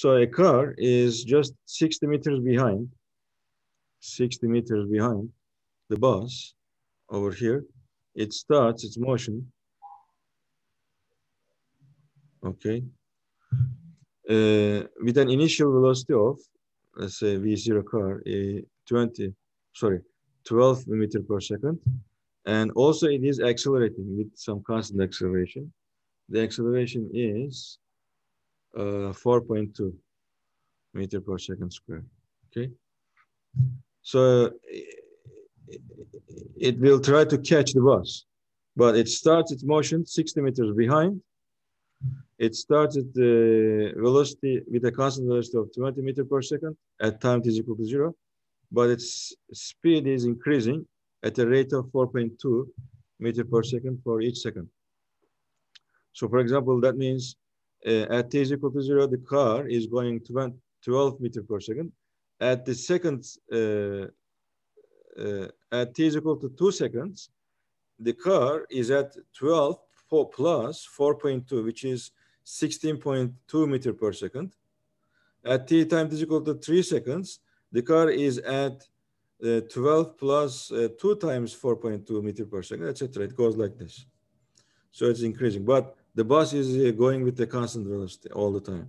So a car is just 60 meters behind, 60 meters behind the bus over here. It starts its motion. Okay. Uh, with an initial velocity of, let's say V0 car, a 20, sorry, 12 meter per second. And also it is accelerating with some constant acceleration. The acceleration is uh, 4.2 meter per second square. Okay. So it will try to catch the bus, but it starts its motion 60 meters behind. It starts the velocity with a constant velocity of 20 meter per second at time t is equal to zero, but its speed is increasing at a rate of 4.2 meter per second for each second. So for example, that means uh, at to 0 the car is going 20, 12 meter per second. At the second, uh, uh, at t is equal to two seconds, the car is at 12 4 plus 4.2, which is 16.2 meter per second. At t time t is equal to three seconds, the car is at uh, 12 plus, uh, 2 times 4.2 meter per second, etc. It goes like this. So it's increasing. But the bus is uh, going with the constant velocity all the time.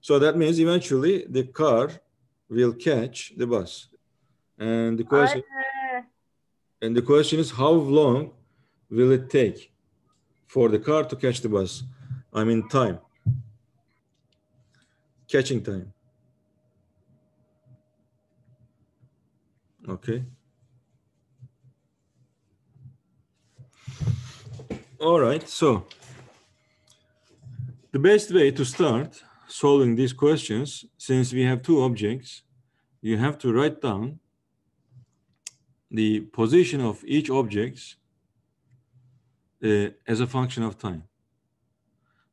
So that means eventually the car will catch the bus. And the question uh, and the question is how long will it take for the car to catch the bus? I mean time. Catching time. Okay. All right, so the best way to start solving these questions, since we have two objects, you have to write down the position of each object uh, as a function of time.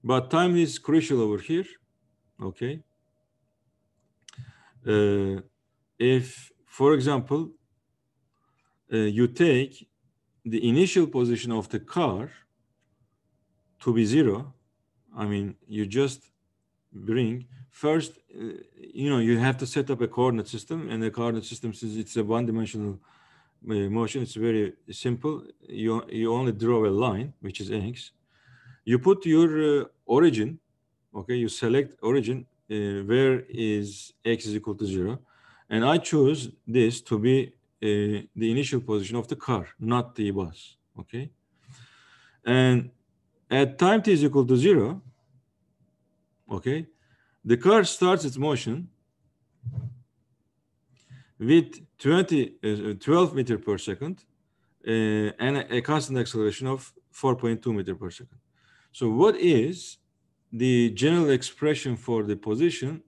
But time is crucial over here, okay? Uh, if, for example, uh, you take the initial position of the car to be zero, I mean, you just bring first, uh, you know, you have to set up a coordinate system, and the coordinate system since it's a one-dimensional uh, motion, it's very simple. You you only draw a line, which is x. You put your uh, origin, okay. You select origin uh, where is x is equal to zero, and I choose this to be uh, the initial position of the car, not the bus, okay. And at time t is equal to zero, okay, the car starts its motion with 20, uh, 12 meter per second uh, and a, a, constant acceleration of 4.2 meter per second. So what is the general expression for the position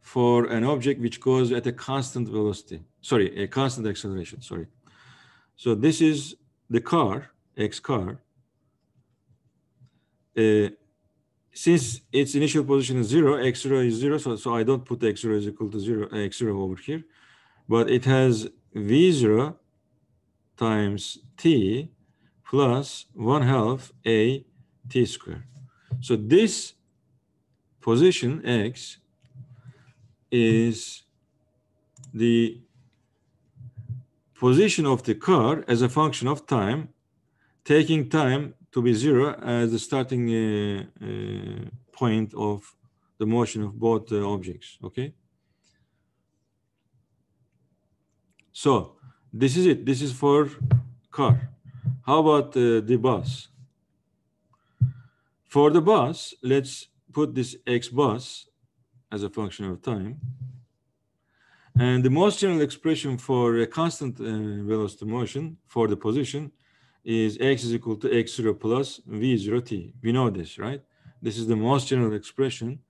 for an object which goes at a constant velocity, sorry, a constant acceleration, sorry. So this is the car, X car, uh, since its initial position is zero, x zero is zero, so, so I don't put x zero is equal to zero, uh, x zero over here, but it has v zero times t plus one half a t square. So this position x is the position of the car as a function of time, taking time to be zero as the starting uh, uh, point of the motion of both uh, objects, okay? So this is it. This is for car. How about uh, the bus? For the bus, let's put this x bus as a function of time. And the most general expression for a constant uh, velocity motion for the position is x is equal to x0 plus v0t. We know this, right? This is the most general expression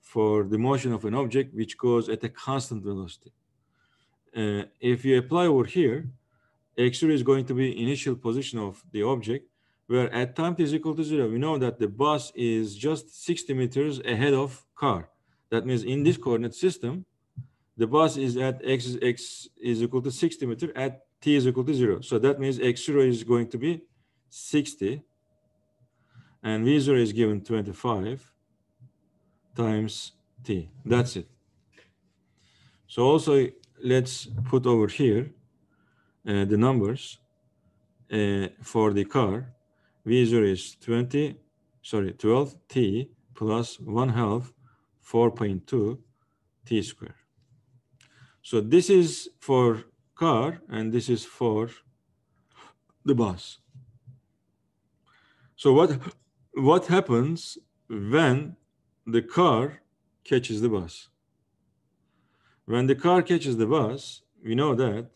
for the motion of an object which goes at a constant velocity. Uh, if you apply over here, x0 is going to be initial position of the object, where at time t is equal to zero, we know that the bus is just 60 meters ahead of car. That means in this coordinate system, the bus is at x x is equal to 60 meter at t is equal to zero. So that means x zero is going to be 60 and v zero is given 25 times t. That's it. So also let's put over here uh, the numbers uh, for the car. V zero is 20, sorry, 12 t plus one half 4.2 t square. So this is for car, and this is for the bus. So what, what happens when the car catches the bus? When the car catches the bus, we know that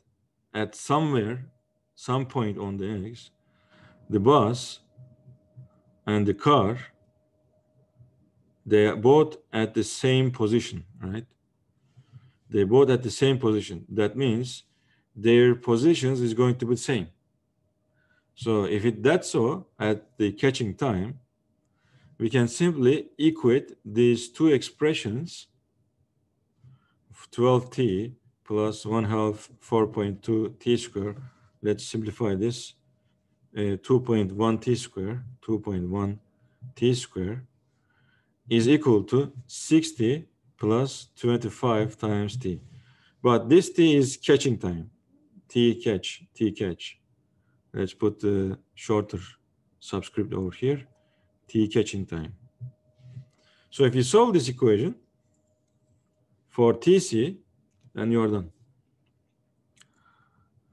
at somewhere, some point on the X, the bus and the car, they are both at the same position, right? They're both at the same position. That means their positions is going to be the same. So if it that's so at the catching time, we can simply equate these two expressions, 12t plus 1 half 4.2 t square. Let's simplify this, uh, 2.1 t square, 2.1 t square is equal to 60 plus 25 times t. But this t is catching time. T catch, T catch. Let's put the shorter subscript over here, T catching time. So if you solve this equation for TC, then you are done.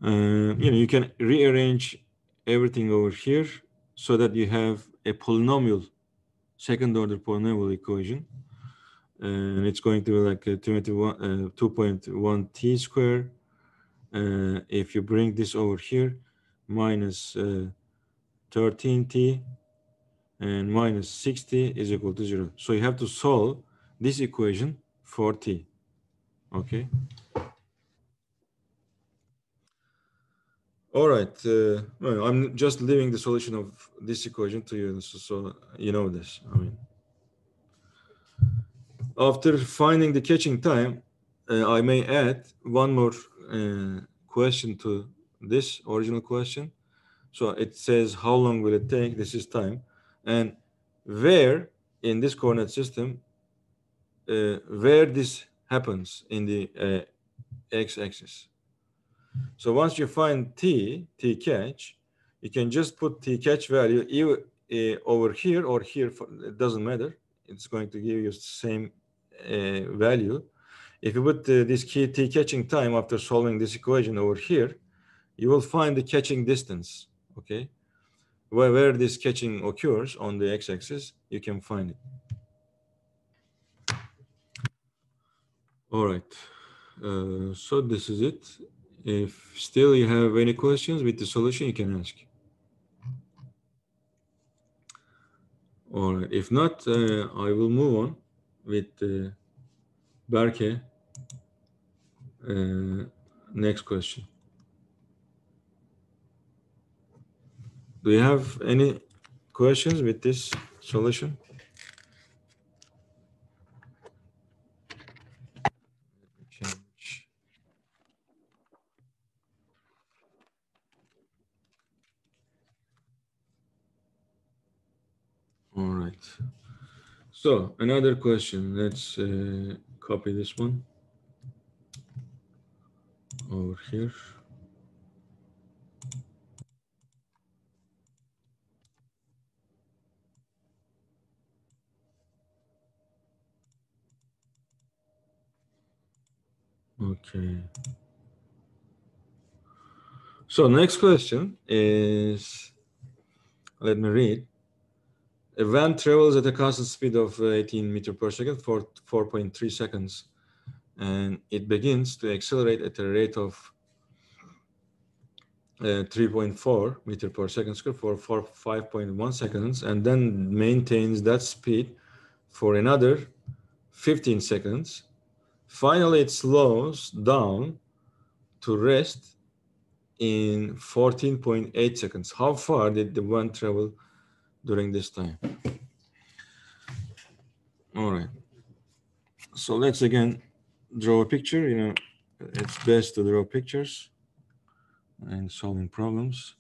Uh, you know, you can rearrange everything over here so that you have a polynomial, second order polynomial equation. And it's going to be like 2.1 uh, t squared uh, if you bring this over here, minus, uh, 13t and minus 60 is equal to 0. So you have to solve this equation for t. Okay. All right. Uh, well, I'm just leaving the solution of this equation to you, so, so you know this. I mean, after finding the catching time, uh, I may add one more question to this original question. So it says, how long will it take? This is time. And where in this coordinate system, uh, where this happens in the uh, x-axis. So once you find t, t catch, you can just put t catch value either, uh, over here or here, for, it doesn't matter. It's going to give you the same uh, value. If you put the, uh, this key t catching time after solving this equation over here, you will find the catching distance, okay? Where, where this catching occurs on the x-axis, you can find it. All right, uh, so this is it. If still you have any questions with the solution, you can ask. All right, if not, uh, I will move on with uh, Berke. Uh, next question. Do you have any questions with this solution? All right. So another question. Let's uh, copy this one over here. Okay. So next question is, let me read. A van travels at a constant speed of 18 meter per second for 4.3 seconds and it begins to accelerate at a rate of uh, 3.4 meter per second square for, for 5.1 seconds and then maintains that speed for another 15 seconds. Finally, it slows down to rest in 14.8 seconds. How far did the one travel during this time? All right. So let's again draw a picture, you know, it's best to draw pictures and solving problems.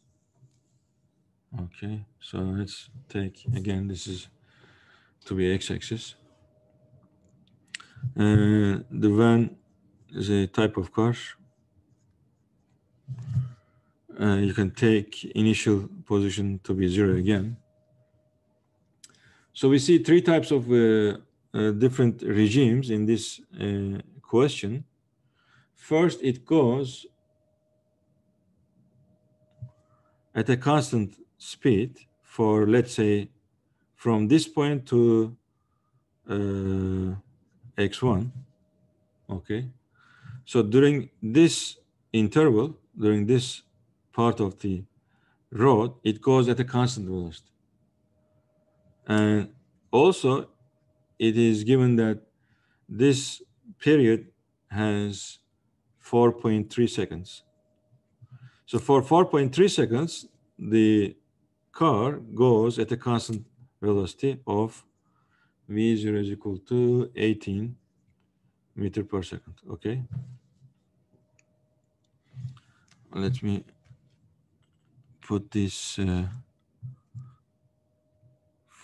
Okay, so let's take, again, this is to be x-axis. Uh, the van is a type of car. Uh, you can take initial position to be zero again. So we see three types of uh, uh different regimes in this uh, question. First, it goes at a constant speed for, let's say, from this point to uh, x1, okay? So during this interval, during this part of the road, it goes at a constant velocity. And also, it is given that this period has 4.3 seconds. So for 4.3 seconds, the car goes at a constant velocity of v0 is equal to 18 meter per second, okay? Let me put this uh,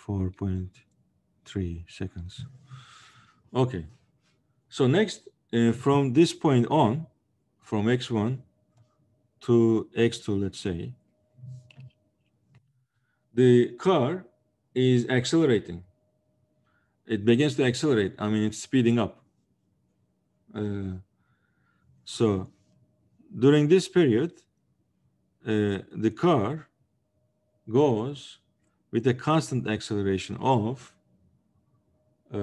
4.3 seconds. Okay. So next, uh, from this point on, from x1 to x2, let's say, the car is accelerating. It begins to accelerate. I mean, it's speeding up. Uh, so during this period, uh, the car goes with a constant acceleration of, uh,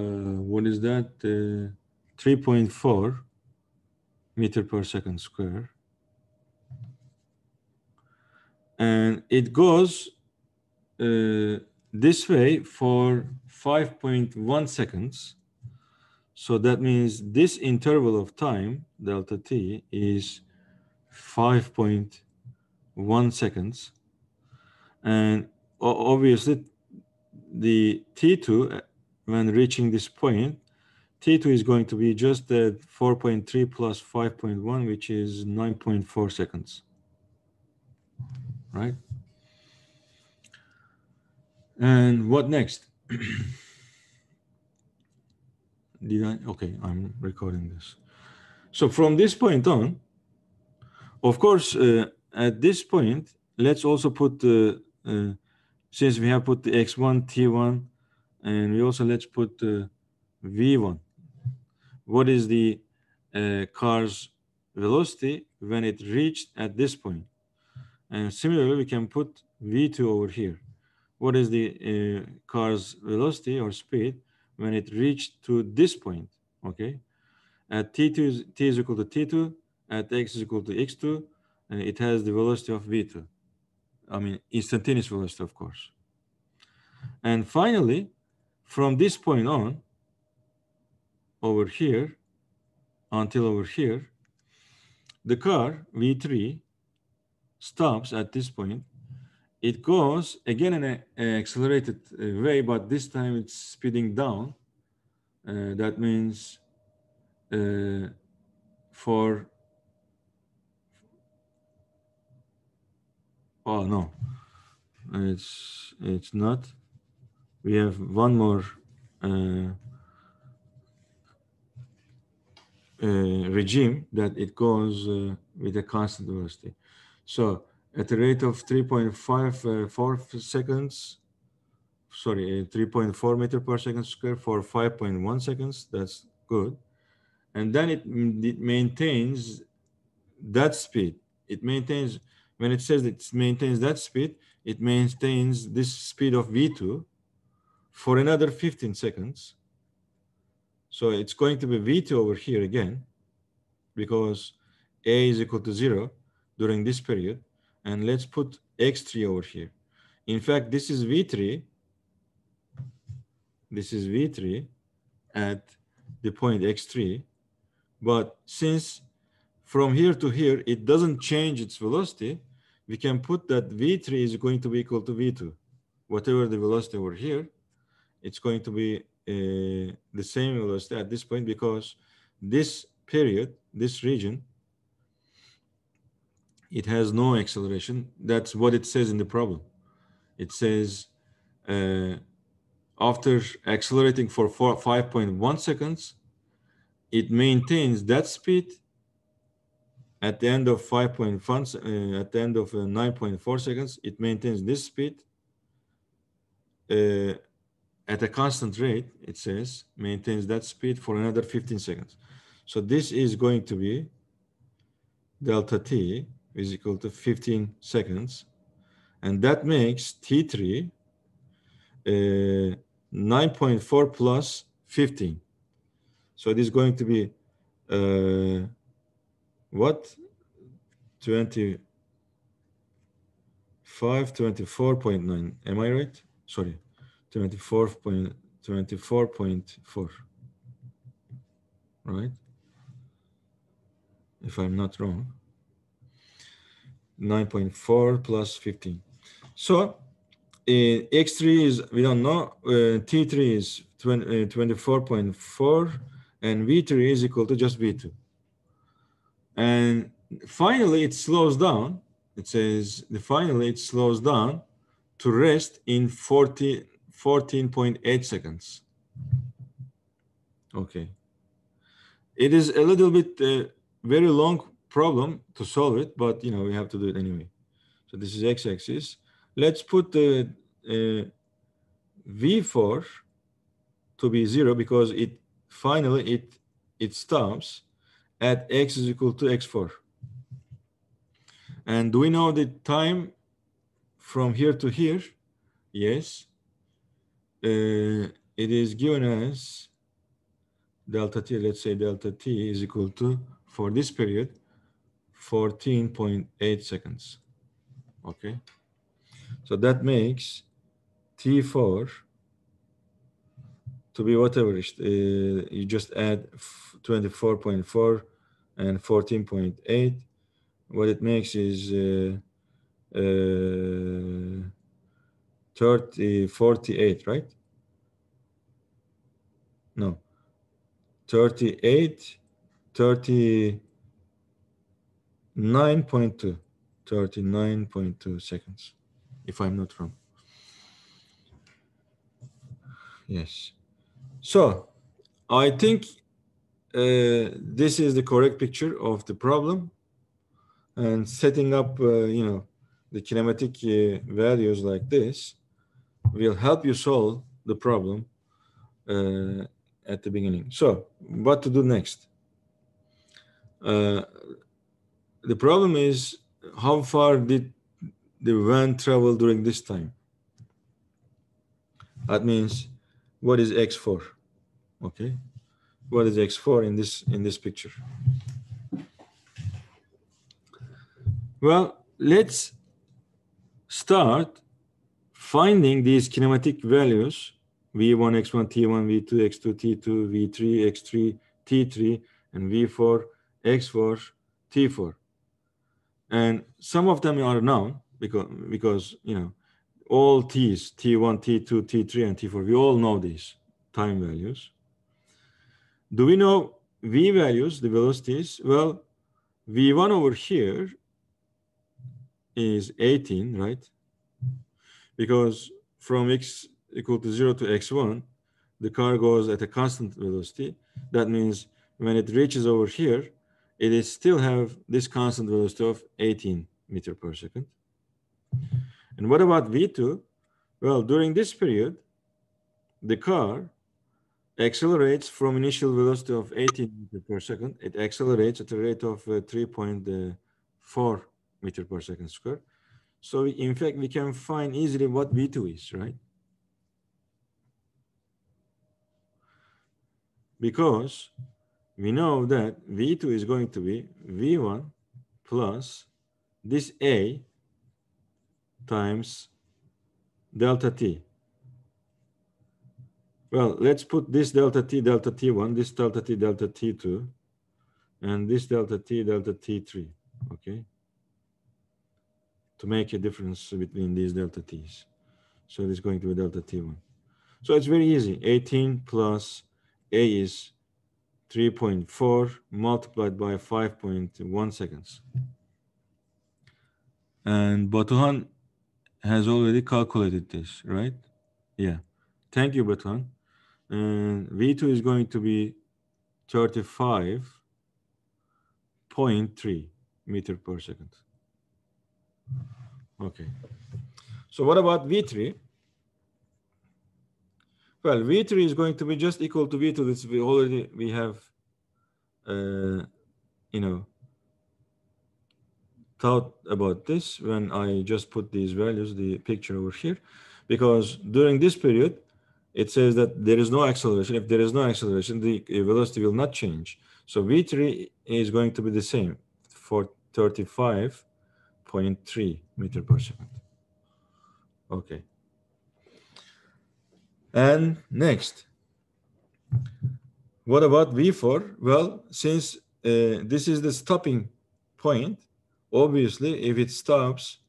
what is that? Uh, 3.4 meter per second square. And it goes uh, this way for 5.1 seconds. So that means this interval of time, delta t, is 5.1 seconds. And obviously, the t2, uh, when reaching this point, T2 is going to be just at 4.3 plus 5.1, which is 9.4 seconds, right? And what next? Did I? Okay, I'm recording this. So from this point on, of course, uh, at this point, let's also put the, uh, since we have put the x1, t1, and we also let's put the v1 what is the uh, car's velocity when it reached at this point. And similarly, we can put V2 over here. What is the uh, car's velocity or speed when it reached to this point, okay? At T2, T is equal to T2, at X is equal to X2, and it has the velocity of V2. I mean, instantaneous velocity, of course. And finally, from this point on, over here until over here, the car V3 stops at this point. It goes again in an accelerated uh, way, but this time it's speeding down. Uh, that means uh, for, oh no, it's, it's not. We have one more uh, Uh, regime that it goes uh, with a constant velocity. So at a rate of 3.54 uh, seconds, sorry, 3.4 meter per second square for 5.1 seconds, that's good. And then it, it maintains that speed. It maintains, when it says it maintains that speed, it maintains this speed of V2 for another 15 seconds. So it's going to be V2 over here again, because A is equal to zero during this period. And let's put X3 over here. In fact, this is V3. This is V3 at the point X3. But since from here to here, it doesn't change its velocity, we can put that V3 is going to be equal to V2. Whatever the velocity over here, it's going to be uh, the same velocity at this point because this period, this region, it has no acceleration. That's what it says in the problem. It says uh, after accelerating for 5.1 seconds, it maintains that speed at the end of 5.1 uh, at the end of uh, 9.4 seconds it maintains this speed uh, at a constant rate, it says, maintains that speed for another 15 seconds. So this is going to be delta t is equal to 15 seconds. And that makes T3 uh, 9.4 plus 15. So it is going to be uh, what? 25, 24.9. Am I right? Sorry. 24.24.4, right? If I'm not wrong, 9.4 plus 15. So uh, eh, X3 is, we don't know, uh, eh, T3 is 20, uh, eh, 24.4 and V3 is equal to just V2. And finally it slows down. It says, finally it slows down to rest in 40, 14.8 seconds. Okay. It is a little bit uh, very long problem to solve it, but you know, we have to do it anyway. So this is x-axis. Let's put the uh, v4 to be zero because it finally it it stops at x is equal to x4. And do we know the time from here to here? Yes it is given as delta t, let's say delta t is equal to, for this period, 14.8 seconds. Okay. So that makes T4 to be whatever. uh, you just add 24.4 and 14.8. What it makes is uh, uh, 30, 48, right? no, 38, 39.2, 39.2 seconds, if I'm not wrong. Yes. So I think uh, this is the correct picture of the problem and setting up, uh, you know, the kinematic uh, values like this will help you solve the problem uh, at the beginning. So what to do next? Uh, the problem is how far did the van travel during this time? That means what is x4? Okay, what is x4 in this in this picture? Well, let's start finding these kinematic values v1 x1 t1 v2 x2 t2 v3 x3 t3 and v4 x4 t4 and some of them are known because because you know all t's t1 t2 t3 and t4 we all know these time values do we know v values the velocities well v1 over here is 18 right because from x equal to 0 to x1, the car goes at a constant velocity. That means when it reaches over here, it is still have this constant velocity of 18 meter per second. And what about V2? Well, during this period, the car accelerates from initial velocity of 18 meter per second. It accelerates at a rate of uh, 3.4 uh, meter per second square. So we, in fact, we can find easily what V2 is, right? because we know that V2 is going to be V1 plus this A times delta T. Well, let's put this delta T, delta T1, this delta T, delta T2, and this delta T, delta T3, okay? To make a difference between these delta Ts. So it's going to be delta T1. So it's very easy, 18 plus a is 3.4 multiplied by 5.1 seconds. And Batuhan has already calculated this, right? Yeah. Thank you, Batuhan. And V2 is going to be 35.3 meter per second. Okay. So what about V3? Well, V3 is going to be just equal to V2. This we already we have, uh, you know, thought about this when I just put these values, the picture over here, because during this period, it says that there is no acceleration. If there is no acceleration, the velocity will not change. So V3 is going to be the same for 35.3 meter per second. Okay. And next, what about V4? Well, since uh, this is the stopping point, obviously, if it stops,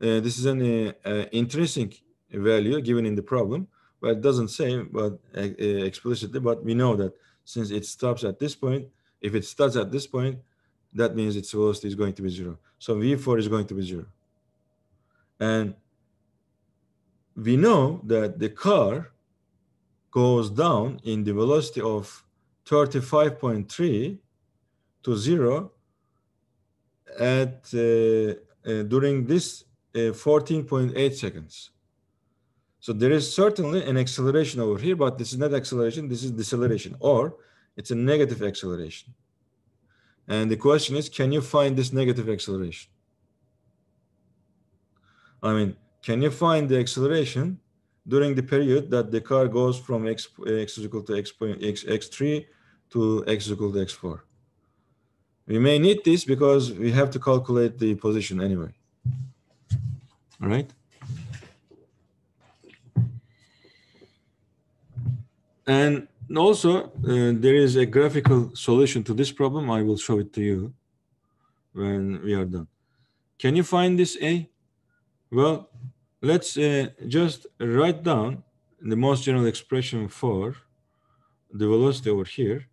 uh, this is an uh, uh intrinsic value given in the problem, but it doesn't say but uh, uh, explicitly, but we know that since it stops at this point, if it starts at this point, that means its velocity is going to be zero. So V4 is going to be zero. And we know that the car goes down in the velocity of 35.3 to zero at uh, uh, during this 14.8 uh, seconds. So there is certainly an acceleration over here, but this is not acceleration, this is deceleration, or it's a negative acceleration. And the question is, can you find this negative acceleration? I mean, can you find the acceleration during the period that the car goes from x, x is equal to x, x, x3 to x is equal to x4. We may need this because we have to calculate the position anyway. All right. And also, uh, there is a graphical solution to this problem. I will show it to you when we are done. Can you find this A? Well, let's uh, just write down the most general expression for the velocity over here.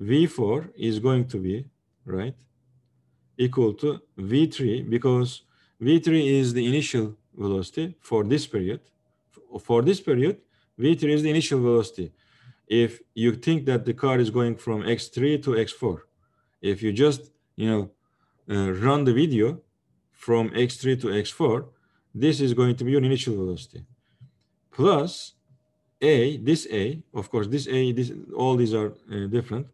V4 is going to be, right, equal to V3 because V3 is the initial velocity for this period. For this period, V3 is the initial velocity. If you think that the car is going from X3 to X4, if you just, you know, uh, run the video from X3 to X4, this is going to be your initial velocity. Plus a, this a, of course, this a, this all these are uh, different.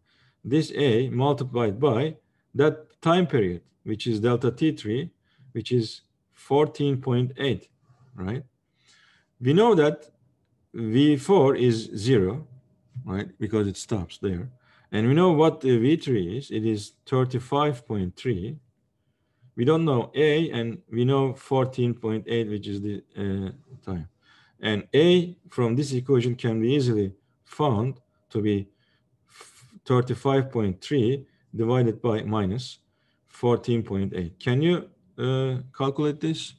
This a multiplied by that time period, which is delta t3, which is 14.8, right? We know that v4 is zero, right? Because it stops there. And we know what the v3 is. It is 35.3 we don't know A, and we know 14.8, which is the uh, time. And A from this equation can be easily found to be 35.3 divided by minus 14.8. Can you uh, calculate this?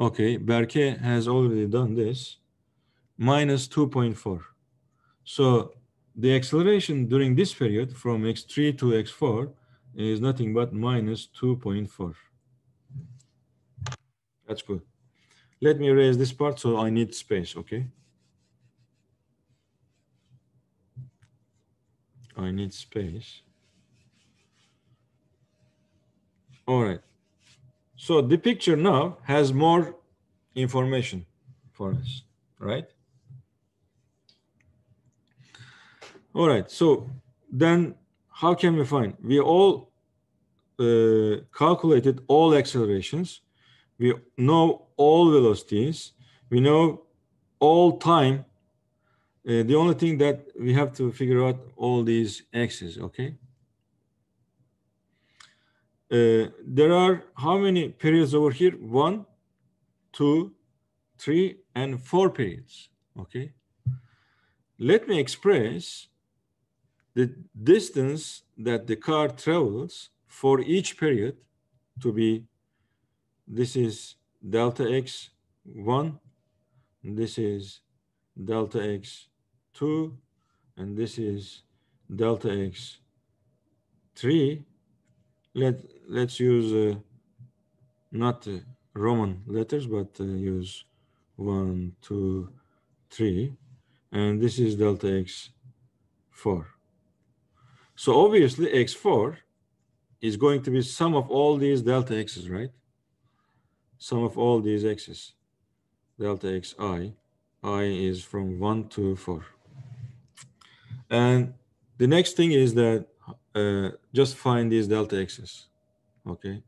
Okay, Berke has already done this. Minus 2.4. So the acceleration during this period from x3 to x4 is nothing but minus 2.4. That's good. Let me erase this part so I need space, okay? I need space. All right. So the picture now has more information for us, right? All right, so then how can we find? We all uh, calculated all accelerations. We know all velocities. We know all time. Uh, the only thing that we have to figure out all these x's, okay? Uh, there are how many periods over here? One, two, three, and four periods, okay? Let me express the distance that the car travels for each period to be, this is delta x1, this is delta x2, and this is delta x3. Let, let's use uh, not uh, Roman letters, but uh, use one, two, three. And this is delta x4. So obviously x4 is going to be sum of all these delta x's, right? Sum of all these x's, delta xi, i is from 1 to 4. And the next thing is that uh, just find these delta x's, okay?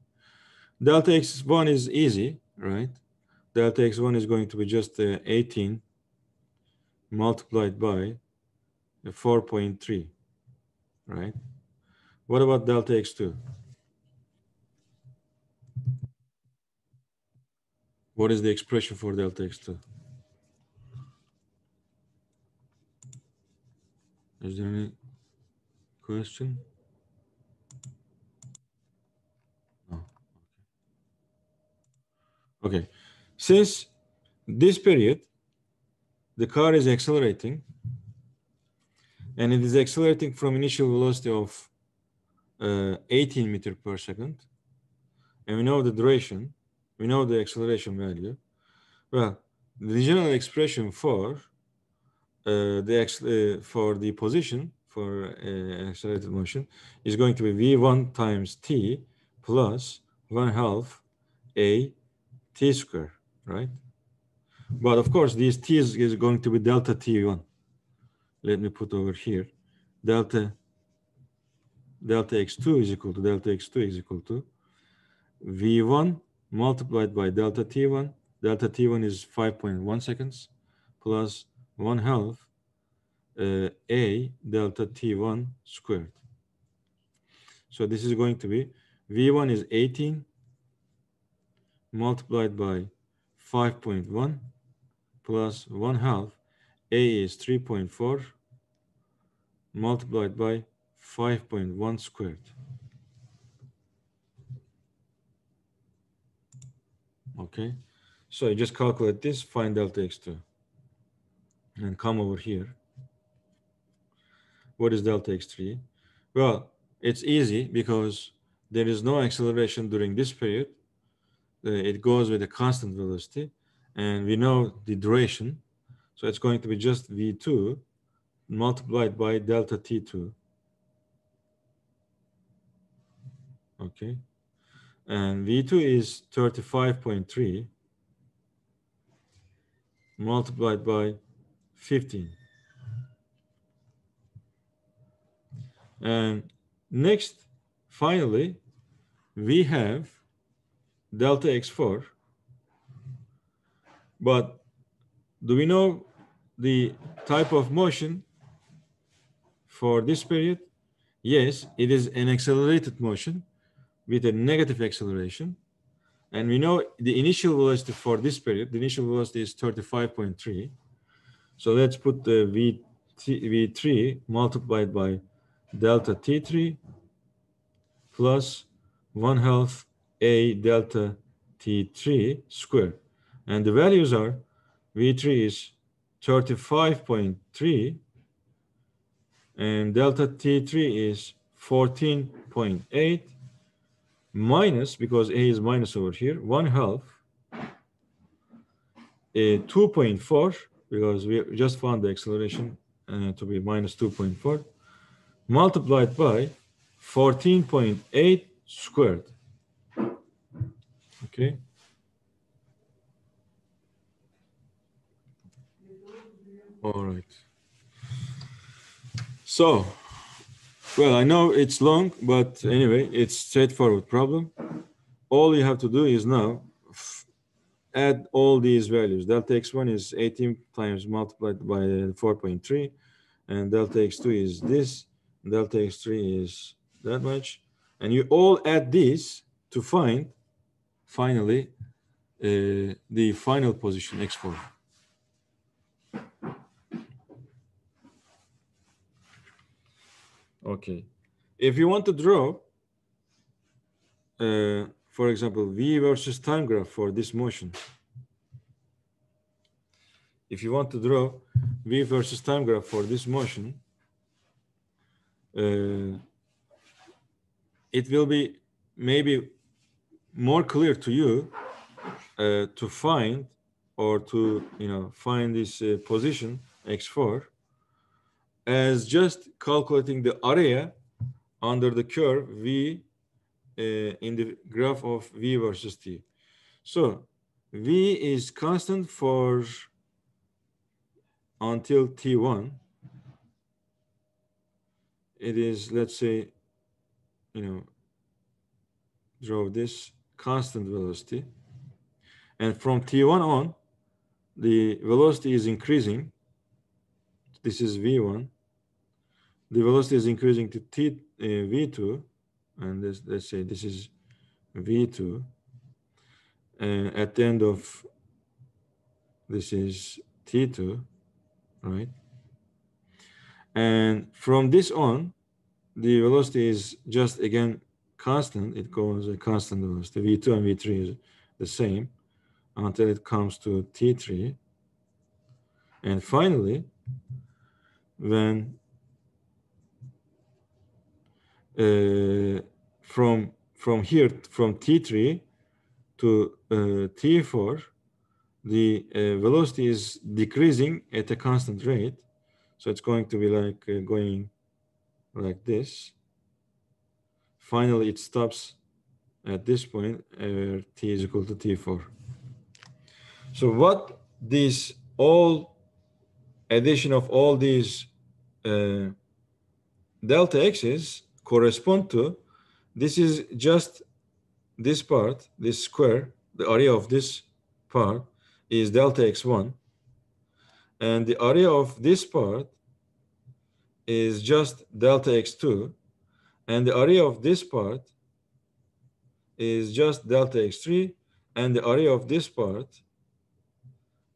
Delta x1 is easy, right? Delta x1 is going to be just uh, 18 multiplied by uh, 4.3 right? What about delta x2? What is the expression for delta x2? Is there any question? Okay. Since this period, the car is accelerating, and it is accelerating from initial velocity of uh, 18 meter per second. And we know the duration, we know the acceleration value. Well, the general expression for uh, the uh, for the position for uh, accelerated motion is going to be v1 times t plus one half a t square, right? But of course, this t is going to be delta t1 let me put over here, delta, delta x2 is equal to, delta x2 is equal to v1 multiplied by delta t1. Delta t1 is 5.1 seconds plus 1 half uh, a delta t1 squared. So this is going to be v1 is 18 multiplied by 5.1 plus 1 half a is 3.4 multiplied by 5.1 squared. Okay, so you just calculate this, find delta x2, and come over here. What is delta x3? Well, it's easy because there is no acceleration during this period. Uh, it goes with a constant velocity, and we know the duration. So it's going to be just v2 multiplied by delta T2. Okay. And V2 is 35.3 multiplied by 15. And next, finally, we have delta x4. But do we know the type of motion for this period? Yes, it is an accelerated motion with a negative acceleration. And we know the initial velocity for this period, the initial velocity is 35.3. So let's put the v V3 multiplied by delta T3 plus 1 half A delta T3 square. And the values are V3 is 35.3 and delta T3 is 14.8 minus, because A is minus over here, one half, a 2.4, because we just found the acceleration uh, to be minus 2.4, multiplied by 14.8 squared. Okay. All right. So, well, I know it's long, but anyway, it's straightforward problem. All you have to do is now add all these values. Delta x1 is 18 times multiplied by 4.3, and delta x2 is this, delta x3 is that much. And you all add these to find, finally, uh, the final position x4. Okay. If you want to draw, uh, for example, V versus time graph for this motion. If you want to draw V versus time graph for this motion, uh, it will be maybe more clear to you uh, to find or to you know find this uh, position x4 as just calculating the area under the curve V uh, in the graph of V versus T. So V is constant for until T1. It is, let's say, you know, draw this constant velocity. And from T1 on, the velocity is increasing. This is V1 the velocity is increasing to t, uh, v2, and this, let's say this is v2. Uh, at the end of this is t2, right? And from this on, the velocity is just again constant. It goes a constant velocity. V2 and V3 is the same until it comes to T3. And finally, when uh, from from here from T3 to uh, T4, the uh, velocity is decreasing at a constant rate. So it's going to be like going like this. Finally, it stops at this point where t is equal to t4. So what this all addition of all these uh, delta x's correspond to, this is just this part, this square, the area of this part is delta x1. And the area of this part is just delta x2. And the area of this part is just delta x3. And the area of this part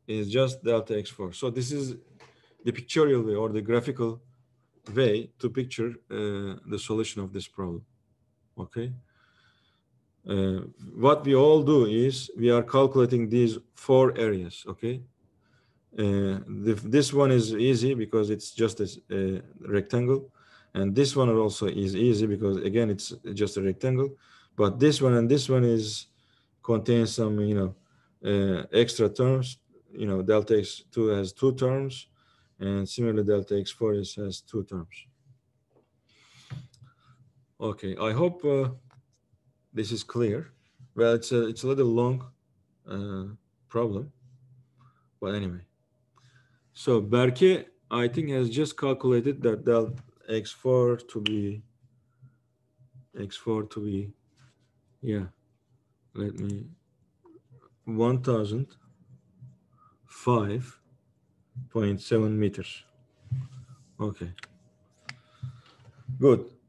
is just delta x4. So this is the pictorial way or the graphical way to picture uh, the solution of this problem. Okay. Uh, what we all do is we are calculating these four areas. Okay. Uh, the, this one is easy because it's just a, a, rectangle. And this one also is easy because again, it's just a rectangle. But this one and this one is contains some, you know, uh, extra terms. You know, delta x2 has two terms and similarly, delta x4 is, has two terms. Okay, I hope uh, this is clear. Well, it's a, it's a little long uh, problem, but anyway. So Berke, I think, has just calculated that delta x4 to be, x4 to be, yeah, let me, 1005 0.7 meters. Okay. Good.